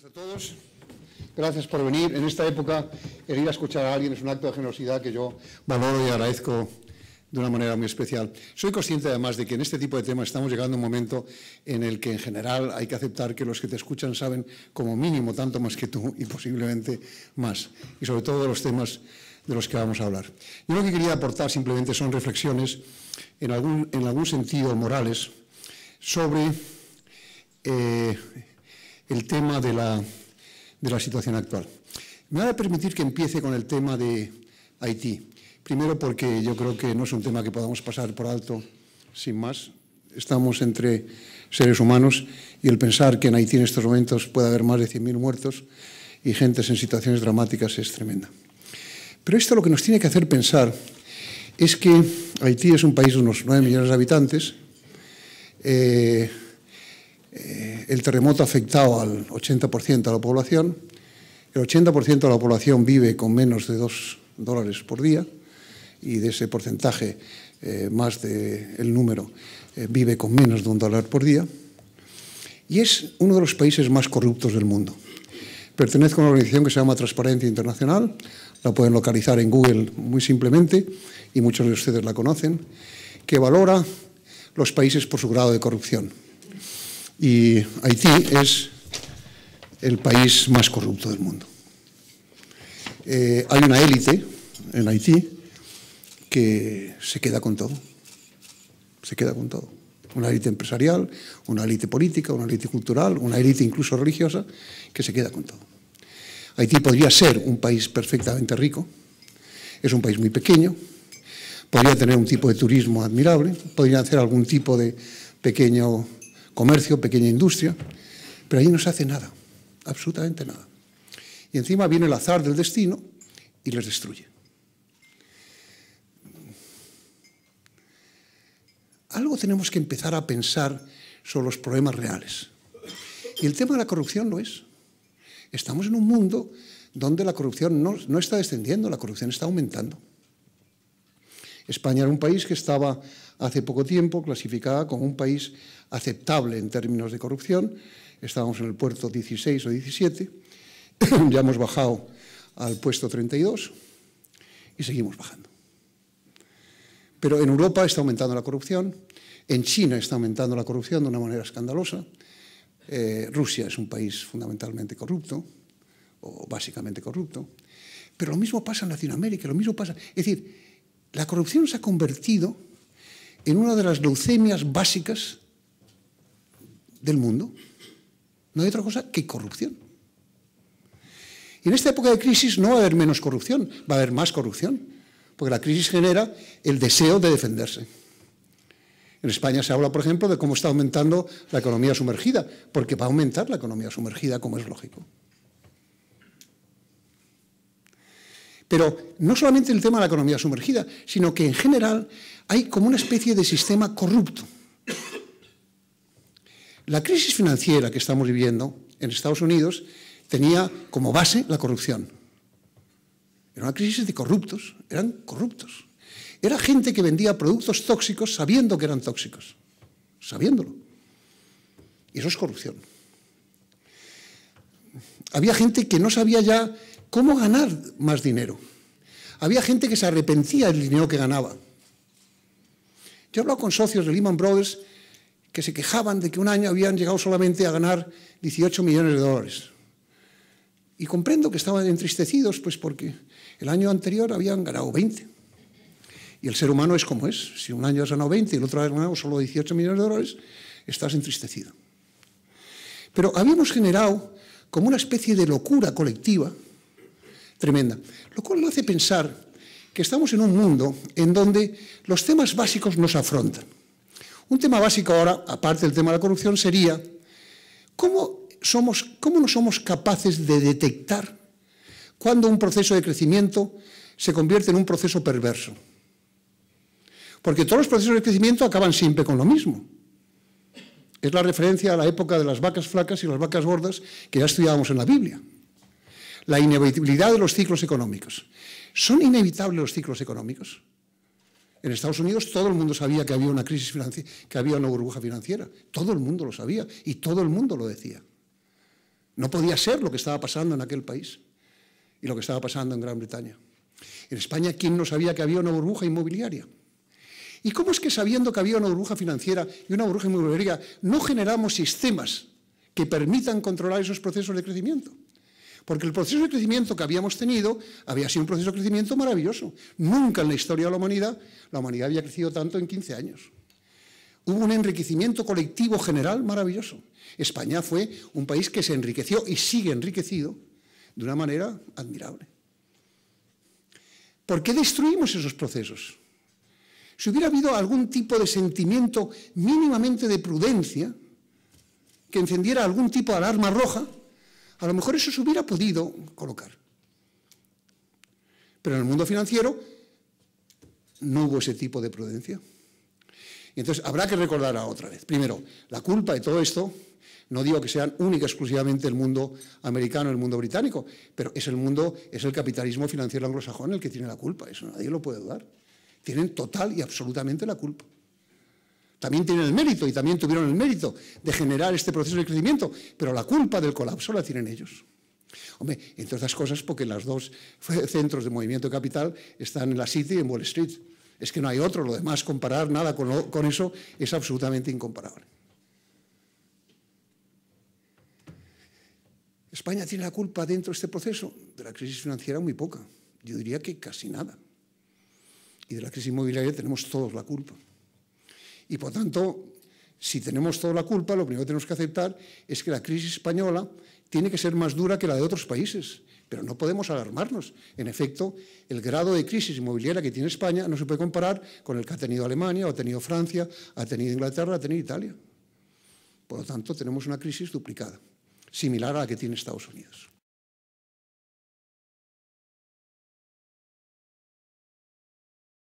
Gracias a todos. Gracias por venir. En esta época, el ir a escuchar a alguien es un acto de generosidad que yo valoro y agradezco de una manera muy especial. Soy consciente además de que en este tipo de temas estamos llegando a un momento en el que en general hay que aceptar que los que te escuchan saben como mínimo tanto más que tú y posiblemente más, y sobre todo de los temas de los que vamos a hablar. Yo lo que quería aportar simplemente son reflexiones, en algún, en algún sentido morales, sobre eh, el tema de la, de la situación actual. Me va a permitir que empiece con el tema de Haití. Primero porque yo creo que no es un tema que podamos pasar por alto sin más. Estamos entre seres humanos y el pensar que en Haití en estos momentos puede haber más de 100.000 muertos y gentes en situaciones dramáticas es tremenda. Pero esto lo que nos tiene que hacer pensar es que Haití es un país de unos 9 millones de habitantes, eh, el terremoto ha afectado al 80% de la población, el 80% de la población vive con menos de 2 dólares por día y de ese porcentaje eh, más del el número eh, vive con menos de un dólar por día. Y es uno de los países más corruptos del mundo. Pertenezco a una organización que se llama Transparencia Internacional, la pueden localizar en Google muy simplemente y muchos de ustedes la conocen, que valora los países por su grado de corrupción. Y Haití es el país más corrupto del mundo. Eh, hay una élite en Haití que se queda con todo. Se queda con todo. Una élite empresarial, una élite política, una élite cultural, una élite incluso religiosa, que se queda con todo. Haití podría ser un país perfectamente rico. Es un país muy pequeño. Podría tener un tipo de turismo admirable. Podría hacer algún tipo de pequeño comercio, pequeña industria, pero ahí no se hace nada, absolutamente nada. Y encima viene el azar del destino y les destruye. Algo tenemos que empezar a pensar sobre los problemas reales. Y el tema de la corrupción lo es. Estamos en un mundo donde la corrupción no, no está descendiendo, la corrupción está aumentando. España era un país que estaba hace poco tiempo clasificada como un país aceptable en términos de corrupción. Estábamos en el puerto 16 o 17, ya hemos bajado al puesto 32 y seguimos bajando. Pero en Europa está aumentando la corrupción, en China está aumentando la corrupción de una manera escandalosa, eh, Rusia es un país fundamentalmente corrupto, o básicamente corrupto, pero lo mismo pasa en Latinoamérica, lo mismo pasa... Es decir, la corrupción se ha convertido en una de las leucemias básicas del mundo. No hay otra cosa que corrupción. Y en esta época de crisis no va a haber menos corrupción, va a haber más corrupción, porque la crisis genera el deseo de defenderse. En España se habla, por ejemplo, de cómo está aumentando la economía sumergida, porque va a aumentar la economía sumergida, como es lógico. Pero no solamente el tema de la economía sumergida, sino que en general hay como una especie de sistema corrupto. La crisis financiera que estamos viviendo en Estados Unidos tenía como base la corrupción. Era una crisis de corruptos, eran corruptos. Era gente que vendía productos tóxicos sabiendo que eran tóxicos, sabiéndolo. Y eso es corrupción. Había gente que no sabía ya ¿Cómo ganar más dinero? Había gente que se arrepentía del dinero que ganaba. Yo hablo con socios de Lehman Brothers que se quejaban de que un año habían llegado solamente a ganar 18 millones de dólares. Y comprendo que estaban entristecidos, pues porque el año anterior habían ganado 20. Y el ser humano es como es. Si un año has ganado 20 y el otro has ganado solo 18 millones de dólares, estás entristecido. Pero habíamos generado como una especie de locura colectiva tremenda. Lo cual me hace pensar que estamos en un mundo en donde los temas básicos nos afrontan. Un tema básico ahora, aparte del tema de la corrupción, sería cómo, somos, cómo no somos capaces de detectar cuando un proceso de crecimiento se convierte en un proceso perverso. Porque todos los procesos de crecimiento acaban siempre con lo mismo. Es la referencia a la época de las vacas flacas y las vacas gordas que ya estudiábamos en la Biblia la inevitabilidad de los ciclos económicos. ¿Son inevitables los ciclos económicos? En Estados Unidos todo el mundo sabía que había una crisis financiera, que había una burbuja financiera. Todo el mundo lo sabía y todo el mundo lo decía. No podía ser lo que estaba pasando en aquel país y lo que estaba pasando en Gran Bretaña. En España, ¿quién no sabía que había una burbuja inmobiliaria? ¿Y cómo es que sabiendo que había una burbuja financiera y una burbuja inmobiliaria no generamos sistemas que permitan controlar esos procesos de crecimiento? Porque el proceso de crecimiento que habíamos tenido había sido un proceso de crecimiento maravilloso. Nunca en la historia de la humanidad la humanidad había crecido tanto en 15 años. Hubo un enriquecimiento colectivo general maravilloso. España fue un país que se enriqueció y sigue enriquecido de una manera admirable. ¿Por qué destruimos esos procesos? Si hubiera habido algún tipo de sentimiento mínimamente de prudencia que encendiera algún tipo de alarma roja, a lo mejor eso se hubiera podido colocar. Pero en el mundo financiero no hubo ese tipo de prudencia. Y entonces habrá que recordar otra vez. Primero, la culpa de todo esto, no digo que sean única exclusivamente el mundo americano, el mundo británico, pero es el mundo, es el capitalismo financiero anglosajón el que tiene la culpa, eso nadie lo puede dudar. Tienen total y absolutamente la culpa. También tienen el mérito y también tuvieron el mérito de generar este proceso de crecimiento, pero la culpa del colapso la tienen ellos. Hombre, entre otras cosas porque los dos centros de movimiento capital están en la City y en Wall Street. Es que no hay otro, lo demás comparar nada con, con eso es absolutamente incomparable. España tiene la culpa dentro de este proceso de la crisis financiera muy poca. Yo diría que casi nada. Y de la crisis inmobiliaria tenemos todos la culpa. Y por tanto, si tenemos toda la culpa, lo primero que tenemos que aceptar es que la crisis española tiene que ser más dura que la de otros países. Pero no podemos alarmarnos. En efecto, el grado de crisis inmobiliaria que tiene España no se puede comparar con el que ha tenido Alemania, o ha tenido Francia, ha tenido Inglaterra, ha tenido Italia. Por lo tanto, tenemos una crisis duplicada, similar a la que tiene Estados Unidos.